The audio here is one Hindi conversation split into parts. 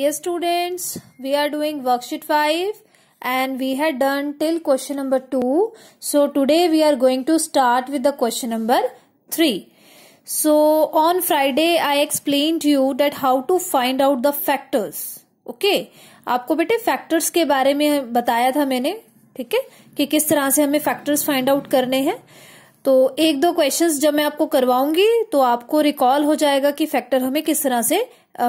Yes, students, we are doing worksheet 5 and we had done till question number 2. So, today we are going to start with the question number 3. So, on Friday, I explained to you that how to find out the factors. Okay, आपको बेटे फैक्टर्स के बारे में बताया था मैंने ठीक है कि किस तरह से हमें फैक्टर्स फाइंड आउट करने हैं तो एक दो क्वेश्चंस जब मैं आपको करवाऊंगी तो आपको रिकॉल हो जाएगा कि फैक्टर हमें किस तरह से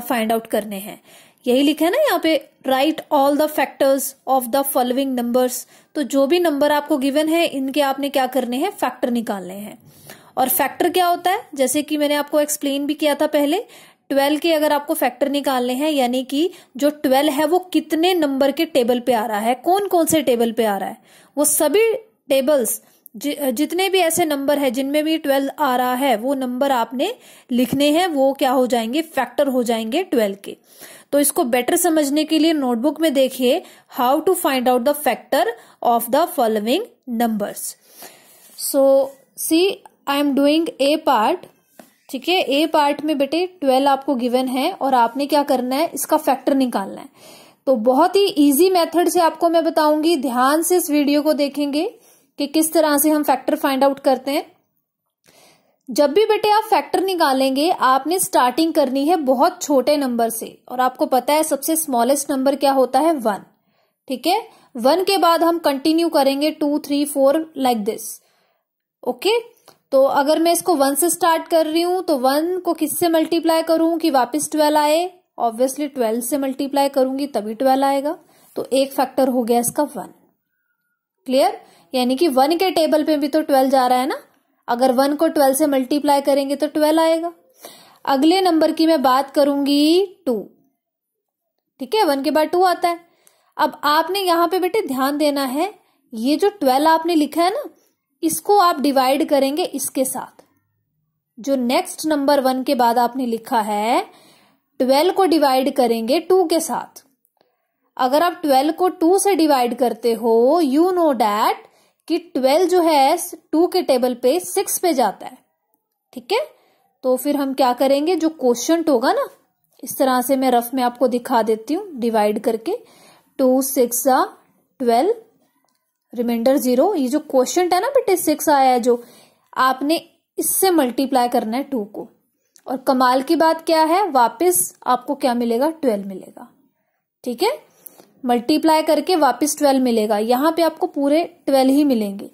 फाइंड आउट करने हैं यही लिखा है ना यहाँ पे write all the factors of the following numbers तो जो भी नंबर आपको गिवन है इनके आपने क्या करने हैं फैक्टर निकालने हैं और फैक्टर क्या होता है जैसे कि मैंने आपको एक्सप्लेन भी किया था पहले ट्वेल्व के अगर आपको फैक्टर निकालने हैं यानी कि जो ट्वेल्व है वो कितने नंबर के टेबल पे आ रहा है कौन कौन से टेबल पे आ रहा है वो सभी टेबल्स जि, जितने भी ऐसे नंबर है जिनमें भी ट्वेल्व आ रहा है वो नंबर आपने लिखने हैं वो क्या हो जाएंगे फैक्टर हो जाएंगे ट्वेल्व के तो इसको बेटर समझने के लिए नोटबुक में देखिए how to find out the factor of the following numbers so see I am doing A part ठीक है ए पार्ट में बेटे ट्वेल्व आपको गिवन है और आपने क्या करना है इसका फैक्टर निकालना है तो बहुत ही इजी मेथड से आपको मैं बताऊंगी ध्यान से इस वीडियो को देखेंगे कि किस तरह से हम फैक्टर फाइंड आउट करते हैं जब भी बेटे आप फैक्टर निकालेंगे आपने स्टार्टिंग करनी है बहुत छोटे नंबर से और आपको पता है सबसे स्मॉलेस्ट नंबर क्या होता है वन ठीक है वन के बाद हम कंटिन्यू करेंगे two three four like this okay तो अगर मैं इसको वन से स्टार्ट कर रही हूं तो वन को किससे मल्टीप्लाई करूं कि वापस ट्वेल्व आए ऑब्वियसली ट्वेल्व से मल्टीप्लाई करूंगी तभी ट्वेल्व आएगा तो एक फैक्टर हो गया इसका वन क्लियर यानी कि वन के टेबल पे भी तो ट्वेल्व जा रहा है ना अगर वन को ट्वेल्व से मल्टीप्लाई करेंगे तो ट्वेल्व आएगा अगले नंबर की मैं बात करूंगी टू ठीक है वन के बाद टू आता है अब आपने यहां पे बेटे ध्यान देना है ये जो ट्वेल्व आपने लिखा है ना इसको आप डिवाइड करेंगे इसके साथ जो नेक्स्ट नंबर वन के बाद आपने लिखा है ट्वेल्व को डिवाइड करेंगे टू के साथ अगर आप ट्वेल्व को टू से डिवाइड करते हो यू नो डैट कि ट्वेल्व जो है टू के टेबल पे सिक्स पे जाता है ठीक है तो फिर हम क्या करेंगे जो क्वेश्चन होगा ना इस तरह से मैं रफ में आपको दिखा देती हूँ डिवाइड करके two six twelve remainder zero ये जो क्वेश्चन है ना बेटे सिक्स आया है जो आपने इससे मल्टीप्लाई करना है टू को और कमाल की बात क्या है वापस आपको क्या मिलेगा ट्वेल्व मिलेगा ठीक है मल्टीप्लाई करके वापस ट्वेल्व मिलेगा यहाँ पे आपको पूरे ट्वेल्व ही मिलेंगे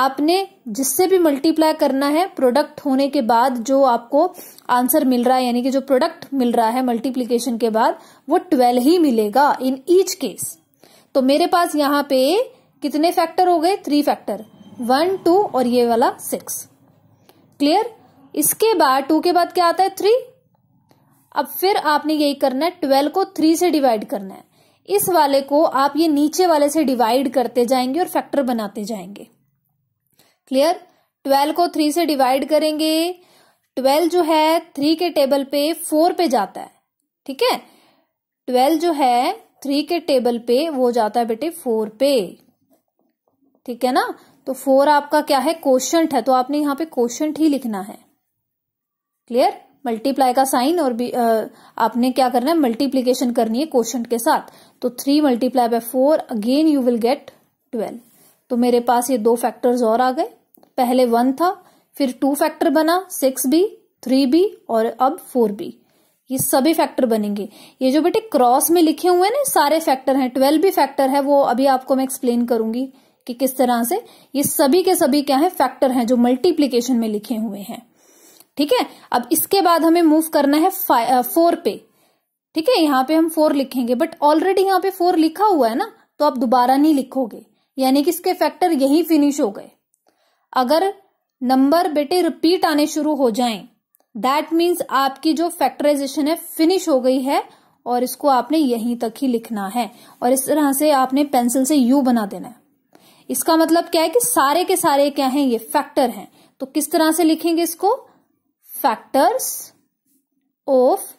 आपने जिससे भी मल्टीप्लाई करना है प्रोडक्ट होने के बाद जो आपको आंसर मिल रहा है यानी कि जो प्रोडक्ट मिल रहा है मल्टीप्लीकेशन के बाद वो ट्वेल्व ही मिलेगा इन ईच केस तो मेरे पास यहाँ पे कितने फैक्टर हो गए थ्री फैक्टर वन टू और ये वाला सिक्स क्लियर इसके बाद टू के बाद क्या आता है थ्री अब फिर आपने यही करना है ट्वेल्व को थ्री से डिवाइड करना है इस वाले को आप ये नीचे वाले से डिवाइड करते जाएंगे और फैक्टर बनाते जाएंगे क्लियर ट्वेल्व को थ्री से डिवाइड करेंगे ट्वेल्व जो है थ्री के टेबल पे फोर पे जाता है ठीक है ट्वेल्व जो है थ्री के टेबल पे वो जाता है बेटे फोर पे ठीक है ना तो फोर आपका क्या है क्वेश्चन है तो आपने यहां पे क्वेश्चन ही लिखना है क्लियर मल्टीप्लाई का साइन और भी आ, आपने क्या करना है मल्टीप्लीकेशन करनी है क्वेश्चन के साथ तो three multiply by four again you will get twelve तो मेरे पास ये दो फैक्टर्स और आ गए पहले वन था फिर टू फैक्टर बना सिक्स बी थ्री बी और अब फोर बी ये सभी फैक्टर बनेंगे ये जो बेटे क्रॉस में लिखे हुए ना सारे फैक्टर हैं ट्वेल्व भी फैक्टर है वो अभी आपको मैं एक्सप्लेन करूंगी कि किस तरह से ये सभी के सभी क्या है फैक्टर हैं जो मल्टीप्लीकेशन में लिखे हुए हैं ठीक है अब इसके बाद हमें मूव करना है फोर पे ठीक है यहाँ पे हम फोर लिखेंगे बट ऑलरेडी यहाँ पे फोर लिखा हुआ है ना तो आप दोबारा नहीं लिखोगे यानी कि इसके फैक्टर यही फिनिश हो गए अगर नंबर बेटे रिपीट आने शुरू हो जाएं दैट मीन्स आपकी जो फैक्टराइजेशन है फिनिश हो गई है और इसको आपने यहीं तक ही लिखना है और इस तरह से आपने पेंसिल से यू बना देना है इसका मतलब क्या है कि सारे के सारे क्या हैं ये फैक्टर हैं तो किस तरह से लिखेंगे इसको फैक्टर्स ऑफ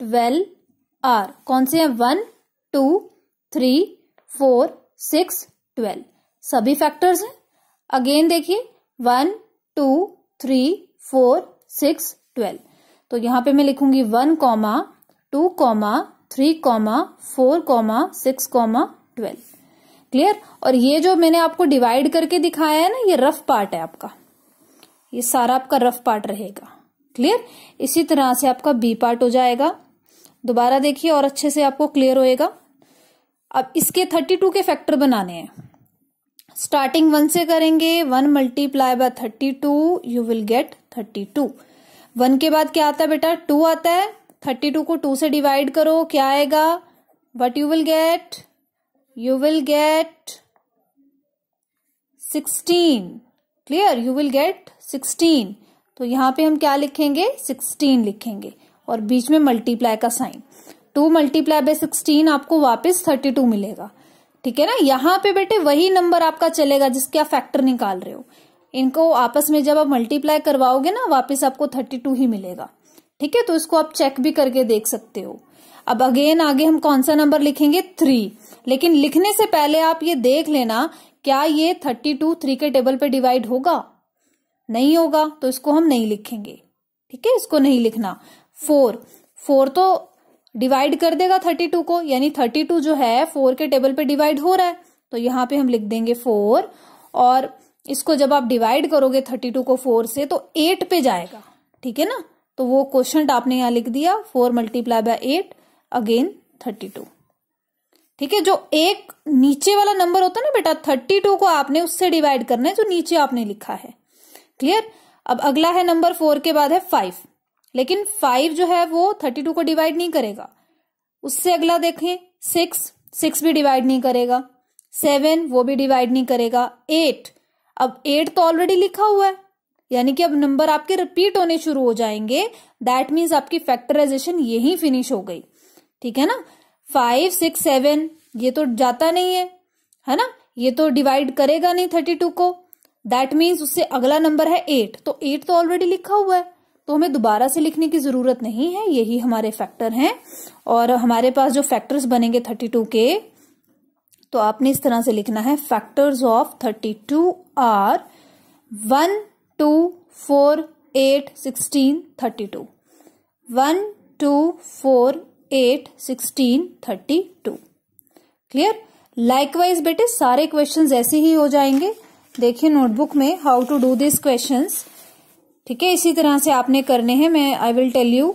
ट्वेल्व आर कौन से हैं one two three four six twelve सभी फैक्टर्स हैं अगेन देखिए one two three four six twelve तो यहां पे मैं लिखूंगी one comma two comma three comma four comma six comma twelve clear और ये जो मैंने आपको डिवाइड करके दिखाया है ना ये रफ पार्ट है आपका ये सारा आपका रफ पार्ट रहेगा क्लियर इसी तरह से आपका बी पार्ट हो जाएगा दोबारा देखिए और अच्छे से आपको क्लियर होएगा अब इसके थर्टी टू के फैक्टर बनाने हैं स्टार्टिंग वन से करेंगे one multiply by thirty two you will get thirty two one के बाद क्या आता है बेटा टू आता है थर्टी टू को टू से डिवाइड करो क्या आएगा what you will get you will get sixteen clear you will get sixteen तो यहाँ पे हम क्या लिखेंगे सिक्सटीन लिखेंगे और बीच में मल्टीप्लाई का sign two multiply by sixteen आपको वापस थर्टी टू मिलेगा ठीक है ना यहाँ पे बेटे वही नंबर आपका चलेगा जिसके आप फैक्टर निकाल रहे हो इनको आपस में जब आप मल्टीप्लाई करवाओगे ना वापस आपको थर्टी टू ही मिलेगा ठीक है तो इसको आप चेक भी करके देख सकते हो अब अगेन आगे हम कौन सा नंबर लिखेंगे थ्री लेकिन लिखने से पहले आप ये देख लेना क्या ये थर्टी टू थ्री के टेबल पे डिवाइड होगा नहीं होगा तो इसको हम नहीं लिखेंगे ठीक है इसको नहीं लिखना फोर फोर तो डिवाइड कर देगा थर्टी टू को यानी थर्टी टू जो है फोर के टेबल पे डिवाइड हो रहा है तो यहां पे हम लिख देंगे फोर और इसको जब आप डिवाइड करोगे थर्टी टू को फोर से तो एट पे जाएगा ठीक है ना तो वो क्वेश्चन आपने यहाँ लिख दिया four multiply by eight again thirty two ठीक है जो एक नीचे वाला नंबर होता है ना बेटा थर्टी टू को आपने उससे डिवाइड करना है जो नीचे आपने लिखा है क्लियर अब अगला है नंबर फोर के बाद है फाइव लेकिन फाइव जो है वो थर्टी टू को डिवाइड नहीं करेगा उससे अगला देखें सिक्स सिक्स भी डिवाइड नहीं करेगा सेवन वो भी डिवाइड नहीं करेगा एट अब एट तो ऑलरेडी लिखा हुआ है यानी कि अब नंबर आपके रिपीट होने शुरू हो जाएंगे दैट मीन्स आपकी फैक्टराइजेशन यही फिनिश हो गई ठीक है ना फाइव सिक्स सेवन ये तो जाता नहीं है है ना ये तो डिवाइड करेगा नहीं थर्टी टू को दैट मीन्स उससे अगला नंबर है एट तो एट तो ऑलरेडी लिखा हुआ है तो हमें दोबारा से लिखने की जरूरत नहीं है यही हमारे फैक्टर हैं और हमारे पास जो फैक्टर्स बनेंगे थर्टी टू के तो आपने इस तरह से लिखना है factors of thirty two are one two four eight sixteen thirty two one two four eight sixteen thirty two clear likewise बेटे सारे क्वेश्चंस ऐसे ही हो जाएंगे देखिए नोटबुक में how to do this question ठीक है इसी तरह से आपने करने हैं मैं I will tell you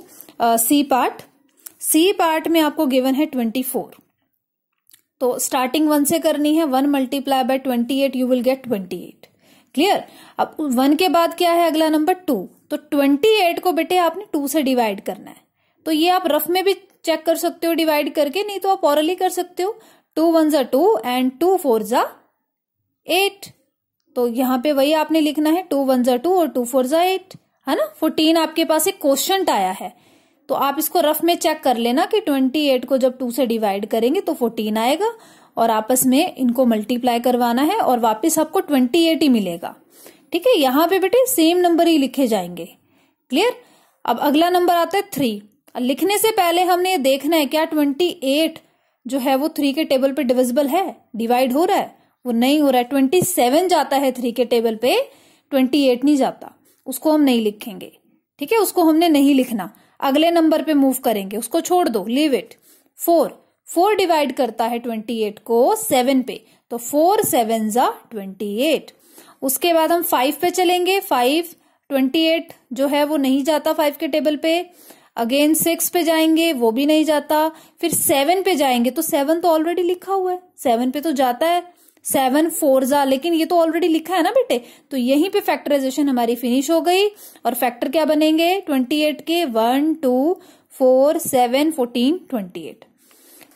C part C part में आपको गिवन है ट्वेंटी फोर तो स्टार्टिंग वन से करनी है one multiply by twenty eight you will get twenty eight clear अब वन के बाद क्या है अगला नंबर टू तो ट्वेंटी एट को बेटे आपने टू से डिवाइड करना है तो ये आप रफ में भी चेक कर सकते हो डिवाइड करके नहीं तो आप ऑरली कर सकते हो टू वन जा टू एंड टू फोर जा एट तो यहाँ पे वही आपने लिखना है टू वन जा टू और टू फोर जा एट है ना फोर्टीन आपके पास एक क्वेश्चन आया है तो आप इसको रफ में चेक कर लेना कि ट्वेंटी एट को जब टू से डिवाइड करेंगे तो फोर्टीन आएगा और आपस में इनको मल्टीप्लाई करवाना है और वापस आपको ट्वेंटी एट ही मिलेगा ठीक है यहाँ पे बेटे सेम नंबर ही लिखे जाएंगे क्लियर अब अगला नंबर आता है थ्री लिखने से पहले हमने देखना है क्या ट्वेंटी एट जो है वो थ्री के टेबल पे डिविजिबल है डिवाइड हो रहा है वो नहीं हो रहा है ट्वेंटी सेवन जाता है थ्री के टेबल पे ट्वेंटी एट नहीं जाता उसको हम नहीं लिखेंगे ठीक है उसको हमने नहीं लिखना अगले नंबर पे मूव करेंगे उसको छोड़ दो leave it four four divide करता है ट्वेंटी एट को सेवन पे तो फोर सेवन जा ट्वेंटी एट उसके बाद हम फाइव पे चलेंगे फाइव ट्वेंटी एट जो है वो नहीं जाता फाइव के टेबल पे अगेन सिक्स पे जाएंगे वो भी नहीं जाता फिर सेवन पे जाएंगे तो सेवन तो ऑलरेडी लिखा हुआ है सेवन पे तो जाता है सेवन फोर जा लेकिन ये तो ऑलरेडी लिखा है ना बेटे तो यहीं पे फैक्टराइजेशन हमारी फिनिश हो गई और फैक्टर क्या बनेंगे ट्वेंटी एट के one two four seven fourteen twenty eight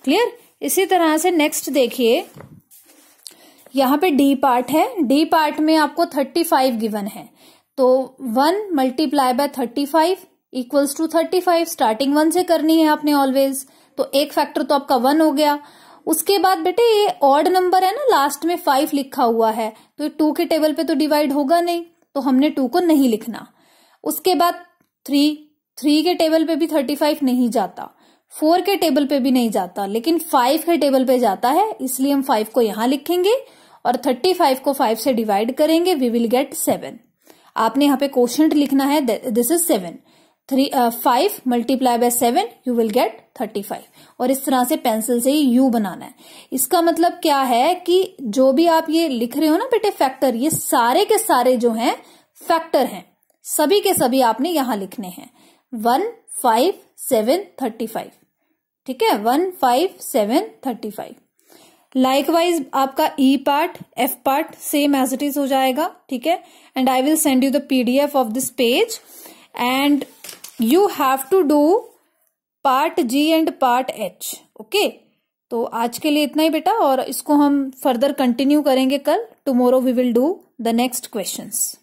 clear इसी तरह से नेक्स्ट देखिए यहां पे डी पार्ट है डी पार्ट में आपको थर्टी फाइव गिवन है तो one multiply by thirty five equals to thirty five starting one से करनी है आपने ऑलवेज तो एक फैक्टर तो आपका वन हो गया उसके बाद बेटे ये ऑड नंबर है ना लास्ट में फाइव लिखा हुआ है तो टू के टेबल पे तो डिवाइड होगा नहीं तो हमने टू को नहीं लिखना उसके बाद थ्री थ्री के टेबल पे भी थर्टी फाइव नहीं जाता फोर के टेबल पे भी नहीं जाता लेकिन फाइव के टेबल पे जाता है इसलिए हम फाइव को यहां लिखेंगे और थर्टी फाइव को फाइव से डिवाइड करेंगे वी विल गेट सेवन आपने यहाँ पे क्वेश्चन लिखना है this is seven three five multiply by seven you will get thirty five और इस तरह से पेंसिल से ही यू बनाना है इसका मतलब क्या है कि जो भी आप ये लिख रहे हो ना बेटे फैक्टर ये सारे के सारे जो हैं फैक्टर हैं सभी के सभी आपने यहां लिखने हैं one five seven thirty five ठीक है one five seven thirty five likewise आपका E part F part same as it is हो जाएगा ठीक है and I will send you the PDF of this page and you have to do part G and part H okay तो आज के लिए इतना ही बेटा और इसको हम फर्दर कंटिन्यू करेंगे कल tomorrow we will do the next questions